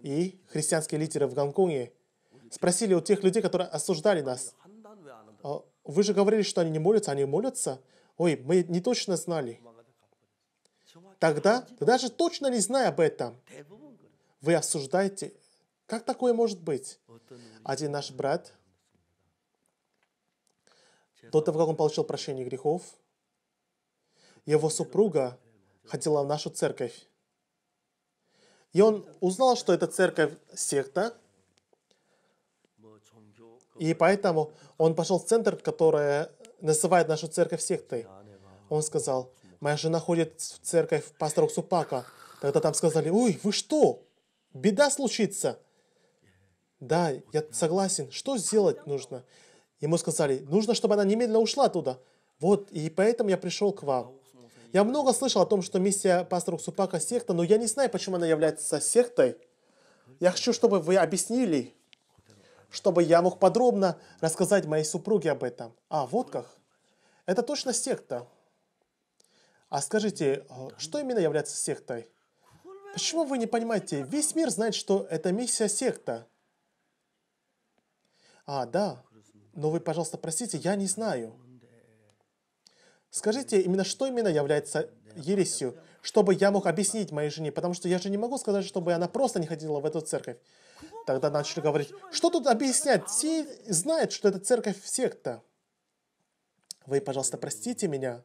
И христианские лидеры в Гонконге спросили у тех людей, которые осуждали нас, «А «Вы же говорили, что они не молятся, они молятся?» Ой, мы не точно знали тогда, ты даже точно не зная об этом, вы осуждаете. Как такое может быть? Один наш брат, до того, как он получил прощение грехов, его супруга ходила в нашу церковь. И он узнал, что эта церковь секта, и поэтому он пошел в центр, который называет нашу церковь сектой. Он сказал, Моя жена ходит в церковь пастору Супака. Тогда там сказали, ой, вы что? Беда случится. Да, я согласен. Что сделать нужно? Ему сказали, нужно, чтобы она немедленно ушла оттуда. Вот, и поэтому я пришел к вам. Я много слышал о том, что миссия пастора Супака секта, но я не знаю, почему она является сектой. Я хочу, чтобы вы объяснили, чтобы я мог подробно рассказать моей супруге об этом. А, в как. Это точно секта. А скажите, а, что именно является сектой? Почему вы не понимаете? Весь мир знает, что это миссия секта. А, да. Но вы, пожалуйста, простите, я не знаю. Скажите, именно что именно является ересью, чтобы я мог объяснить моей жене, потому что я же не могу сказать, чтобы она просто не ходила в эту церковь. Тогда начали говорить, что тут объяснять? Все знают, что эта церковь секта. Вы, пожалуйста, простите меня.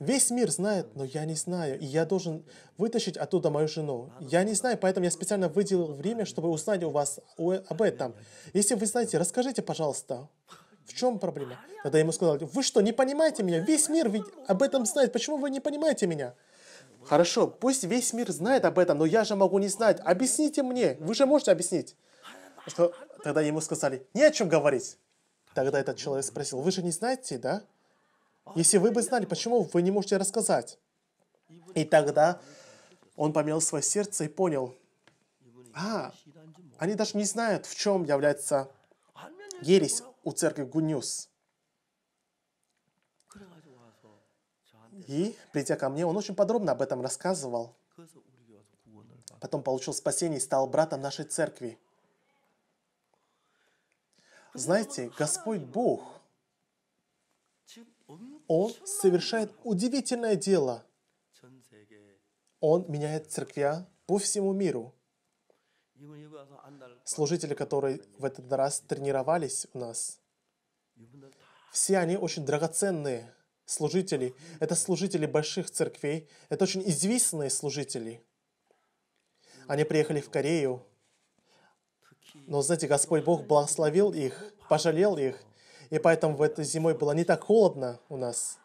Весь мир знает, но я не знаю, и я должен вытащить оттуда мою жену. Я не знаю, поэтому я специально выделил время, чтобы узнать у вас об этом. Если вы знаете, расскажите, пожалуйста. В чем проблема? Тогда ему сказали, вы что, не понимаете меня? Весь мир ведь об этом знает. Почему вы не понимаете меня? Хорошо, пусть весь мир знает об этом, но я же могу не знать. Объясните мне. Вы же можете объяснить. Тогда ему сказали, не о чем говорить. Тогда этот человек спросил, вы же не знаете, да? Если вы бы знали, почему вы не можете рассказать? И тогда он помел свое сердце и понял, а, они даже не знают, в чем является ересь у церкви Гуньюс. И, придя ко мне, он очень подробно об этом рассказывал. Потом получил спасение и стал братом нашей церкви. Знаете, Господь Бог – он совершает удивительное дело. Он меняет церквя по всему миру. Служители, которые в этот раз тренировались у нас, все они очень драгоценные служители. Это служители больших церквей. Это очень известные служители. Они приехали в Корею. Но, знаете, Господь Бог благословил их, пожалел их и поэтому в этой зимой было не так холодно у нас.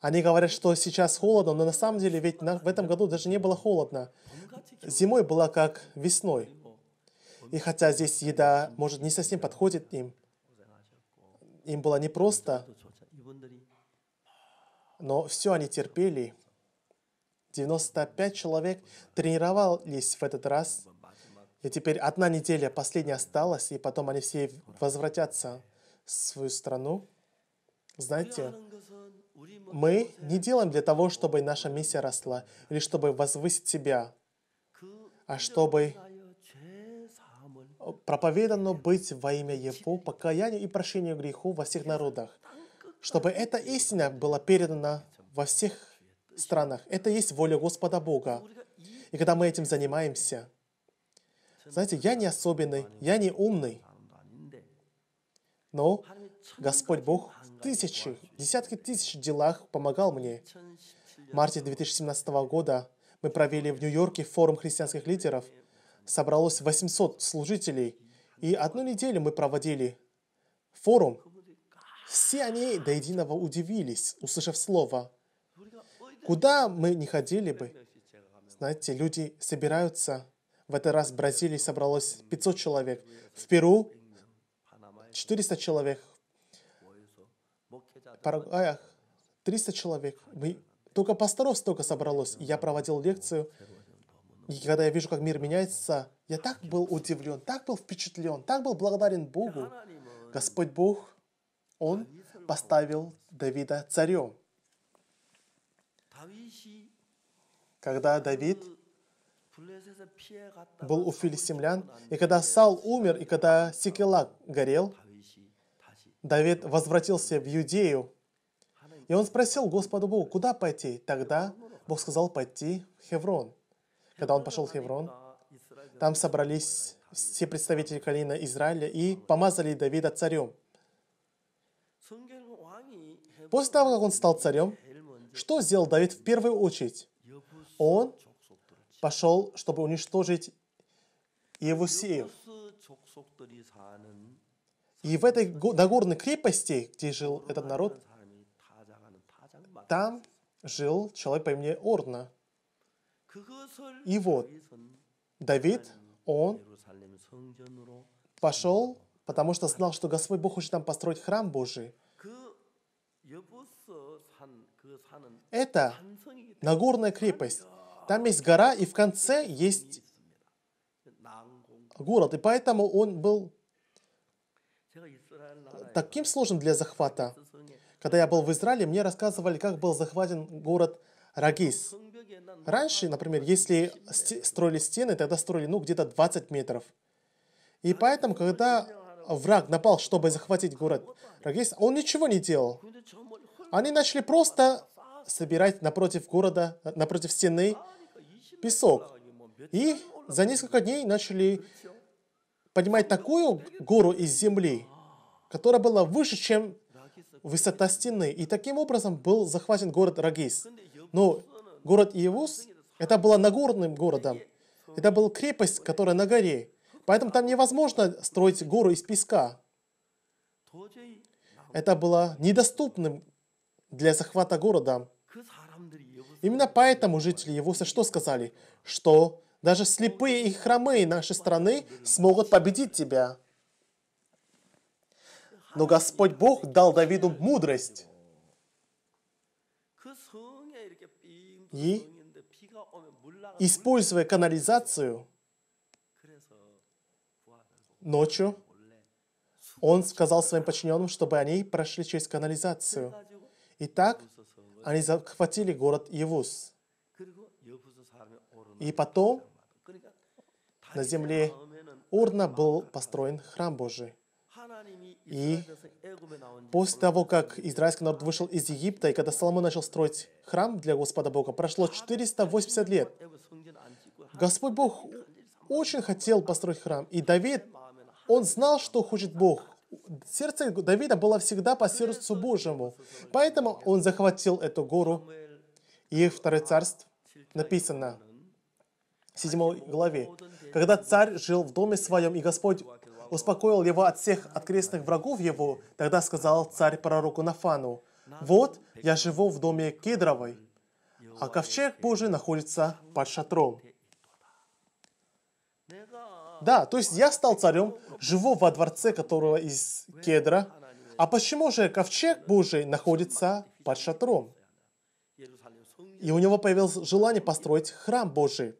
Они говорят, что сейчас холодно, но на самом деле ведь на, в этом году даже не было холодно. Зимой было как весной. И хотя здесь еда, может, не совсем подходит им, им было непросто, но все они терпели. 95 человек тренировались в этот раз. И теперь одна неделя последняя осталась, и потом они все возвратятся свою страну. Знаете, мы не делаем для того, чтобы наша миссия росла, или чтобы возвысить себя, а чтобы проповедано быть во имя Его покаянию и прощению греху во всех народах, чтобы эта истина была передана во всех странах. Это есть воля Господа Бога. И когда мы этим занимаемся, знаете, я не особенный, я не умный, но Господь Бог в тысячи, десятки тысяч делах помогал мне. В марте 2017 года мы провели в Нью-Йорке форум христианских лидеров. Собралось 800 служителей. И одну неделю мы проводили форум. Все они до единого удивились, услышав слово. Куда мы не ходили бы, знаете, люди собираются. В этот раз в Бразилии собралось 500 человек. В Перу 400 человек. В Парагваях 300 человек. Мы... Только пасторов столько собралось. Я проводил лекцию. И когда я вижу, как мир меняется, я так был удивлен, так был впечатлен, так был благодарен Богу. Господь Бог, Он поставил Давида царем. Когда Давид был у филистимлян, и когда Сал умер, и когда Сикелак горел, Давид возвратился в Иудею, и он спросил Господа Бога, куда пойти? Тогда Бог сказал пойти в Хеврон. Когда он пошел в Хеврон, там собрались все представители колена Израиля и помазали Давида царем. После того, как он стал царем, что сделал Давид в первую очередь? Он пошел, чтобы уничтожить Евусеев. И в этой Нагорной крепости, где жил этот народ, там жил человек по имени Орна. И вот, Давид, он пошел, потому что знал, что Господь Бог хочет там построить храм Божий. Это Нагорная крепость. Там есть гора, и в конце есть город. И поэтому он был таким сложным для захвата. Когда я был в Израиле, мне рассказывали, как был захвачен город Рагис. Раньше, например, если строили стены, тогда строили, ну, где-то 20 метров. И поэтому, когда враг напал, чтобы захватить город Рагис, он ничего не делал. Они начали просто собирать напротив города, напротив стены песок. И за несколько дней начали поднимать такую гору из земли, которая была выше, чем высота стены. И таким образом был захвачен город Рагис. Но город Иевус, это было нагорным городом. Это была крепость, которая на горе. Поэтому там невозможно строить гору из песка. Это было недоступным для захвата города. Именно поэтому жители Евуса что сказали? Что даже слепые и хромые нашей страны смогут победить тебя. Но Господь Бог дал Давиду мудрость. И, используя канализацию, ночью он сказал своим подчиненным, чтобы они прошли через канализацию. И так они захватили город Евус. И потом на земле Урна был построен храм Божий. И после того, как израильский народ вышел из Египта, и когда Соломон начал строить храм для Господа Бога, прошло 480 лет. Господь Бог очень хотел построить храм. И Давид, он знал, что хочет Бог. Сердце Давида было всегда по сердцу Божьему. Поэтому он захватил эту гору. И в Второй Царств написано, в 7 главе, «Когда царь жил в доме своем, и Господь успокоил его от всех открестных врагов его, тогда сказал царь пророку Нафану, «Вот, я живу в доме Кедровой, а ковчег Божий находится под шатром». Да, то есть я стал царем, живу во дворце, которого из Кедра. А почему же ковчег Божий находится под шатром? И у него появилось желание построить храм Божий.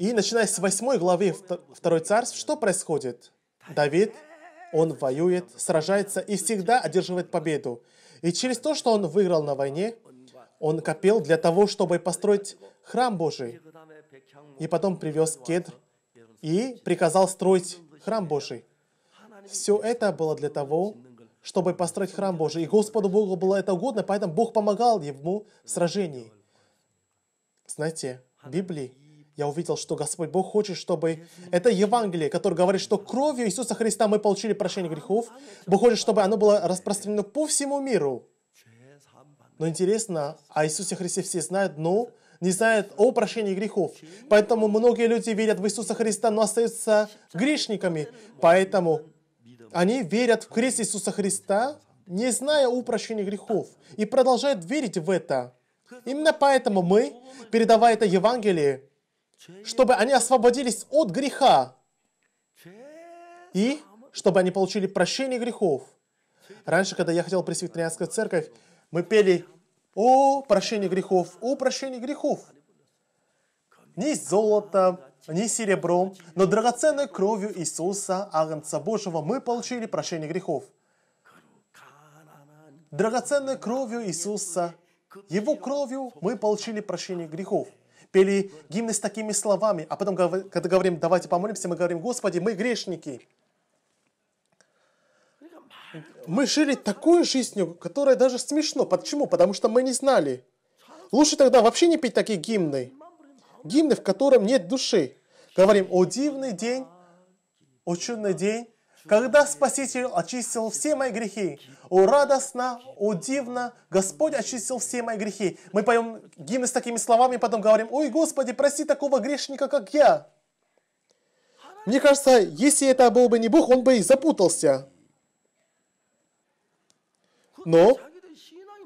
И начиная с 8 главы 2 Царств, что происходит? Давид, он воюет, сражается и всегда одерживает победу. И через то, что он выиграл на войне, он копил для того, чтобы построить храм Божий. И потом привез кедр и приказал строить храм Божий. Все это было для того, чтобы построить храм Божий. И Господу Богу было это угодно, поэтому Бог помогал ему в сражении. Знаете, в Библии я увидел, что Господь Бог хочет, чтобы... Это Евангелие, которое говорит, что кровью Иисуса Христа мы получили прощение грехов. Бог хочет, чтобы оно было распространено по всему миру. Но интересно, о Иисусе Христе все знают, но не знают о прощении грехов. Поэтому многие люди верят в Иисуса Христа, но остаются грешниками. Поэтому они верят в крест Иисуса Христа, не зная о прощении грехов, и продолжают верить в это. Именно поэтому мы, передавая это Евангелие, чтобы они освободились от греха и чтобы они получили прощение грехов. Раньше, когда я хотел пресвитерианскую церковь, мы пели «О, прощении грехов! О, прощении грехов!» Ни золото, ни серебром, но драгоценной кровью Иисуса, Агнца Божьего, мы получили прощение грехов. Драгоценной кровью Иисуса, Его кровью мы получили прощение грехов пели гимны с такими словами, а потом, когда говорим «давайте помолимся», мы говорим «Господи, мы грешники». Мы жили такую жизнью, которая даже смешно. Почему? Потому что мы не знали. Лучше тогда вообще не петь такие гимны. Гимны, в котором нет души. Говорим «О дивный день», «О чудный день», когда Спаситель очистил все мои грехи. О, радостно, о, дивно, Господь очистил все мои грехи. Мы поем гимн с такими словами, потом говорим, ой, Господи, прости такого грешника, как я. Мне кажется, если это был бы не Бог, он бы и запутался. Но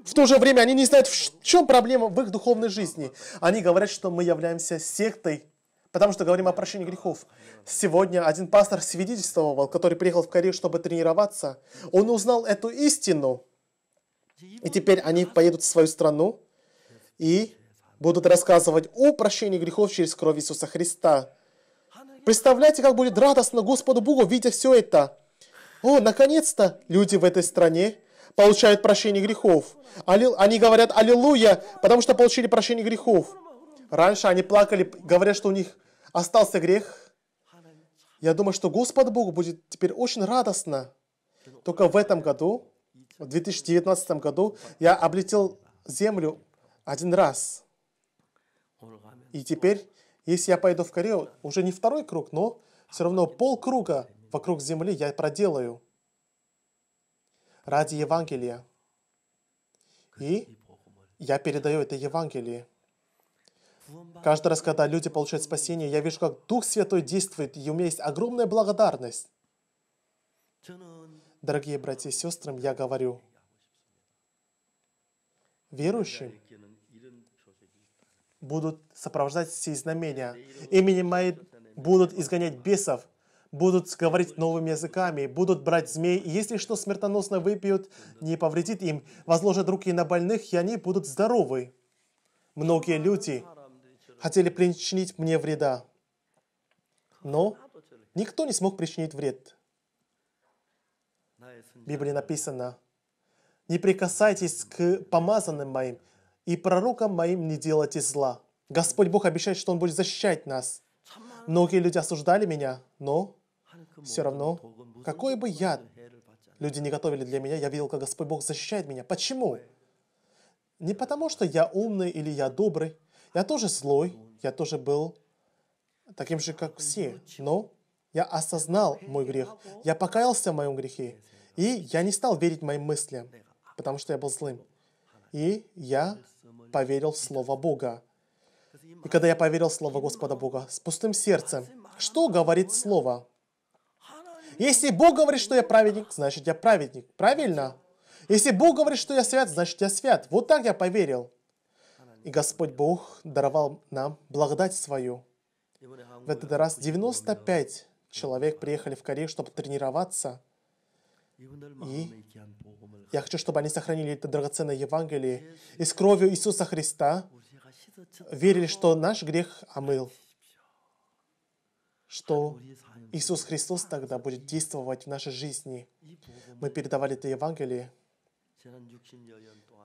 в то же время они не знают, в чем проблема в их духовной жизни. Они говорят, что мы являемся сектой Потому что говорим о прощении грехов. Сегодня один пастор свидетельствовал, который приехал в Корею, чтобы тренироваться. Он узнал эту истину. И теперь они поедут в свою страну и будут рассказывать о прощении грехов через кровь Иисуса Христа. Представляете, как будет радостно Господу Богу, видя все это. О, наконец-то люди в этой стране получают прощение грехов. Они говорят «Аллилуйя», потому что получили прощение грехов. Раньше они плакали, говоря, что у них остался грех, я думаю, что Господь Бог будет теперь очень радостно. Только в этом году, в 2019 году, я облетел землю один раз. И теперь, если я пойду в Корею, уже не второй круг, но все равно полкруга вокруг земли я проделаю ради Евангелия. И я передаю это Евангелие. Каждый раз, когда люди получают спасение, я вижу, как Дух Святой действует, и у меня есть огромная благодарность. Дорогие братья и сестры, я говорю, верующим будут сопровождать все знамения. Именем мои будут изгонять бесов, будут говорить новыми языками, будут брать змей, и если что смертоносно выпьют, не повредит им, возложат руки на больных, и они будут здоровы. Многие люди хотели причинить мне вреда. Но никто не смог причинить вред. В Библии написано, «Не прикасайтесь к помазанным моим, и пророкам моим не делайте зла». Господь Бог обещает, что Он будет защищать нас. Многие люди осуждали меня, но все равно, какой бы яд люди не готовили для меня, я видел, как Господь Бог защищает меня. Почему? Не потому, что я умный или я добрый, я тоже злой, я тоже был таким же, как все, но я осознал мой грех. Я покаялся в моем грехе. И я не стал верить моим мыслям, потому что я был злым. И я поверил в Слово Бога. И когда я поверил в Слово Господа Бога с пустым сердцем, что говорит Слово? Если Бог говорит, что я праведник, значит я праведник. Правильно? Если Бог говорит, что я свят, значит я свят. Вот так я поверил. И Господь Бог даровал нам благодать свою. В этот раз 95 человек приехали в Корею, чтобы тренироваться. И я хочу, чтобы они сохранили это драгоценное Евангелие. И с кровью Иисуса Христа верили, что наш грех омыл. Что Иисус Христос тогда будет действовать в нашей жизни. Мы передавали это Евангелие.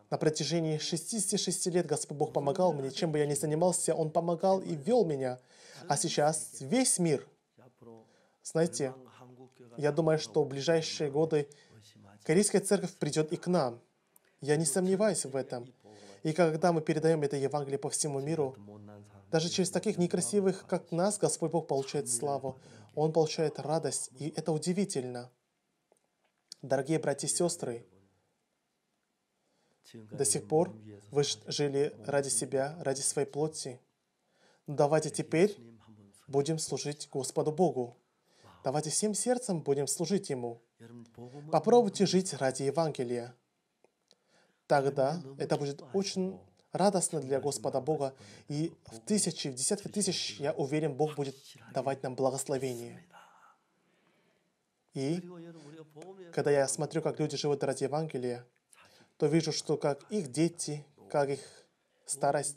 На протяжении 66 лет Господь Бог помогал мне. Чем бы я ни занимался, Он помогал и вел меня. А сейчас весь мир. Знаете, я думаю, что в ближайшие годы Корейская церковь придет и к нам. Я не сомневаюсь в этом. И когда мы передаем это Евангелие по всему миру, даже через таких некрасивых, как нас, Господь Бог получает славу. Он получает радость, и это удивительно. Дорогие братья и сестры, до сих пор вы жили ради себя, ради своей плоти. Давайте теперь будем служить Господу Богу. Давайте всем сердцем будем служить Ему. Попробуйте жить ради Евангелия. Тогда это будет очень радостно для Господа Бога. И в тысячи, в десятки тысяч, я уверен, Бог будет давать нам благословение. И когда я смотрю, как люди живут ради Евангелия, то вижу, что как их дети, как их старость,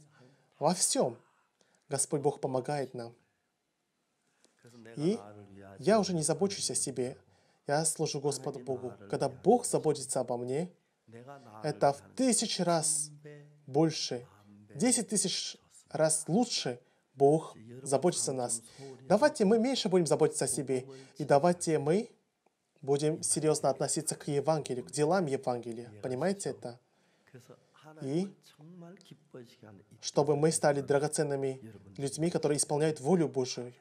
во всем Господь Бог помогает нам. И я уже не забочусь о себе. Я служу Господу Богу. Когда Бог заботится обо мне, это в тысячи раз больше, десять тысяч раз лучше Бог заботится о нас. Давайте мы меньше будем заботиться о себе. И давайте мы будем серьезно относиться к Евангелию, к делам Евангелия. Понимаете это? И чтобы мы стали драгоценными людьми, которые исполняют волю Божию.